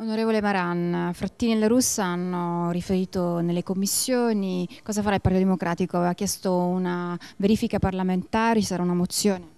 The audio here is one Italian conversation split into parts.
Onorevole Maran, Frattini e La Russa hanno riferito nelle commissioni cosa farà il Partito Democratico, Ha chiesto una verifica parlamentare, ci sarà una mozione?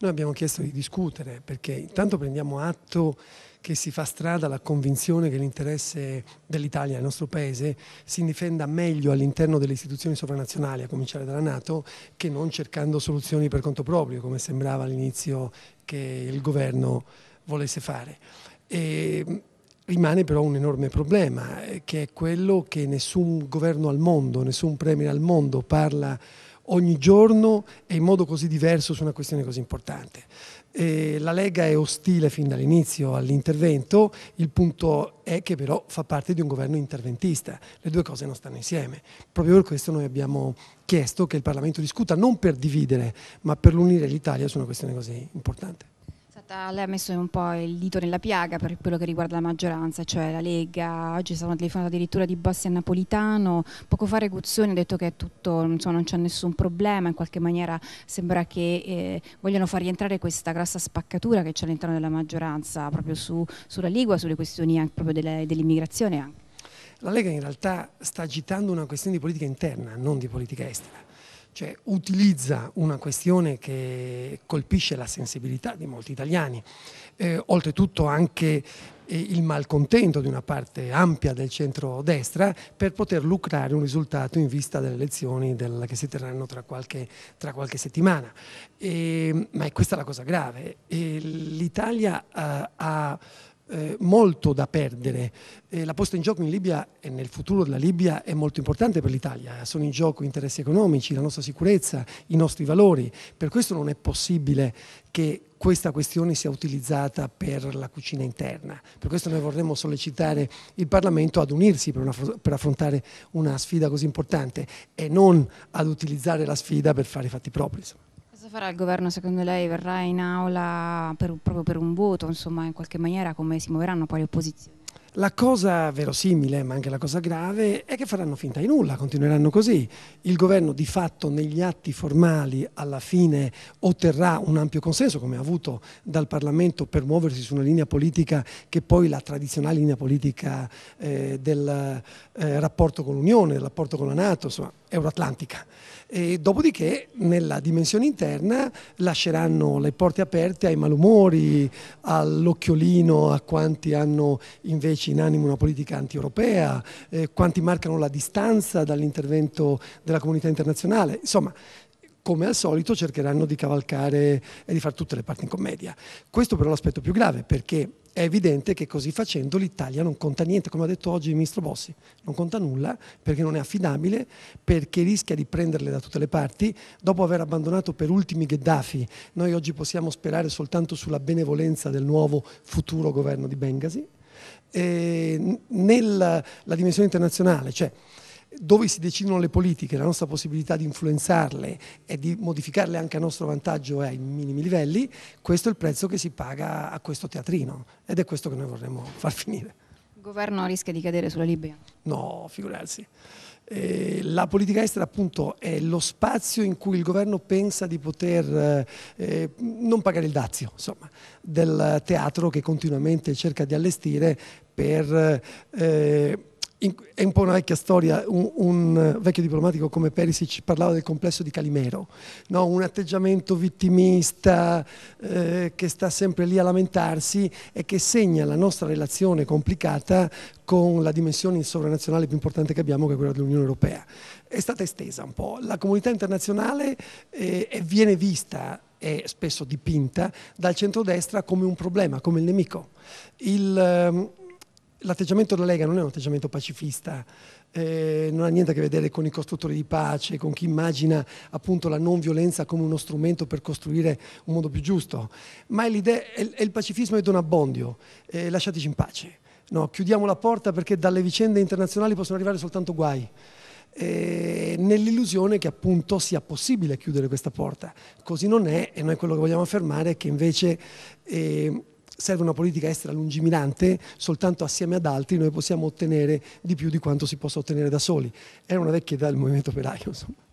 Noi abbiamo chiesto di discutere perché intanto prendiamo atto che si fa strada la convinzione che l'interesse dell'Italia, del nostro paese, si difenda meglio all'interno delle istituzioni sovranazionali, a cominciare dalla Nato, che non cercando soluzioni per conto proprio, come sembrava all'inizio che il governo volesse fare. E Rimane però un enorme problema, eh, che è quello che nessun governo al mondo, nessun premier al mondo parla ogni giorno e in modo così diverso su una questione così importante. Eh, la Lega è ostile fin dall'inizio all'intervento, il punto è che però fa parte di un governo interventista, le due cose non stanno insieme. Proprio per questo noi abbiamo chiesto che il Parlamento discuta non per dividere, ma per l'unire l'Italia su una questione così importante stata, lei ha messo un po' il dito nella piaga per quello che riguarda la maggioranza, cioè la Lega, oggi è stata una telefonata addirittura di Bossi a Napolitano, poco fa Reguzzoni ha detto che è tutto, insomma, non c'è nessun problema, in qualche maniera sembra che eh, vogliano far rientrare questa grossa spaccatura che c'è all'interno della maggioranza proprio su, sulla Ligua, sulle questioni anche proprio dell'immigrazione. Dell la Lega in realtà sta agitando una questione di politica interna, non di politica estera cioè, utilizza una questione che colpisce la sensibilità di molti italiani, eh, oltretutto anche eh, il malcontento di una parte ampia del centro-destra per poter lucrare un risultato in vista delle elezioni del, che si terranno tra qualche, tra qualche settimana. E, ehm, ma è questa la cosa grave. L'Italia eh, ha, ha eh, molto da perdere. Eh, la posta in gioco in Libia e nel futuro della Libia è molto importante per l'Italia, sono in gioco interessi economici, la nostra sicurezza, i nostri valori, per questo non è possibile che questa questione sia utilizzata per la cucina interna. Per questo noi vorremmo sollecitare il Parlamento ad unirsi per, una, per affrontare una sfida così importante e non ad utilizzare la sfida per fare i fatti propri farà il governo secondo lei? Verrà in aula per, proprio per un voto, insomma, in qualche maniera come si muoveranno poi le opposizioni? La cosa verosimile, ma anche la cosa grave, è che faranno finta di nulla, continueranno così. Il governo di fatto negli atti formali alla fine otterrà un ampio consenso, come ha avuto dal Parlamento, per muoversi su una linea politica che poi la tradizionale linea politica eh, del eh, rapporto con l'Unione, del rapporto con la Nato, insomma, euroatlantica. E dopodiché nella dimensione interna lasceranno le porte aperte ai malumori, all'occhiolino, a quanti hanno invece politici in animo una politica anti-europea, eh, quanti marcano la distanza dall'intervento della comunità internazionale, insomma come al solito cercheranno di cavalcare e di fare tutte le parti in commedia. Questo però è l'aspetto più grave perché è evidente che così facendo l'Italia non conta niente, come ha detto oggi il ministro Bossi, non conta nulla perché non è affidabile, perché rischia di prenderle da tutte le parti. Dopo aver abbandonato per ultimi Gheddafi, noi oggi possiamo sperare soltanto sulla benevolenza del nuovo futuro governo di Benghazi eh, nella dimensione internazionale, cioè dove si decidono le politiche, la nostra possibilità di influenzarle e di modificarle anche a nostro vantaggio è ai minimi livelli, questo è il prezzo che si paga a questo teatrino ed è questo che noi vorremmo far finire governo rischia di cadere sulla Libia? No, figurarsi. Eh, la politica estera appunto è lo spazio in cui il governo pensa di poter eh, eh non pagare il dazio insomma, del teatro che continuamente cerca di allestire per eh, è un po' una vecchia storia, un, un, eh, vecchio diplomatico come Perisic parlava del complesso di Calimero, no? un atteggiamento vittimista eh, che sta sempre lì a lamentarsi e che segna la nostra relazione complicata con la dimensione sovranazionale più importante che abbiamo, che è quella dell'Unione Europea. È stata estesa un po', la comunità internazionale eh, viene vista e spesso dipinta dal centrodestra come un problema, come il nemico. Il, ehm, l'atteggiamento della Lega non è un atteggiamento pacifista, eh, non ha niente a che vedere con i costruttori di pace, con chi immagina appunto la non violenza come uno strumento per costruire un mondo più giusto, ma è, è, è il pacifismo di Don Abbondio, eh, lasciateci in pace, no, chiudiamo la porta perché dalle vicende internazionali possono arrivare soltanto guai. Eh, nell'illusione che appunto sia possibile chiudere questa porta. Così non è e noi quello che vogliamo affermare è che invece eh, serve una politica estera lungimirante, soltanto assieme ad altri noi possiamo ottenere di più di quanto si possa ottenere da soli. Era una vecchia idea del movimento operaio. Insomma.